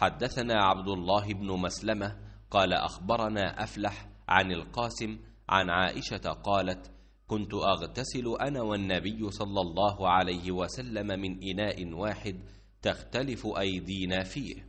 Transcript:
حدثنا عبد الله بن مسلمة قال أخبرنا أفلح عن القاسم عن عائشة قالت كنت أغتسل أنا والنبي صلى الله عليه وسلم من إناء واحد تختلف أيدينا فيه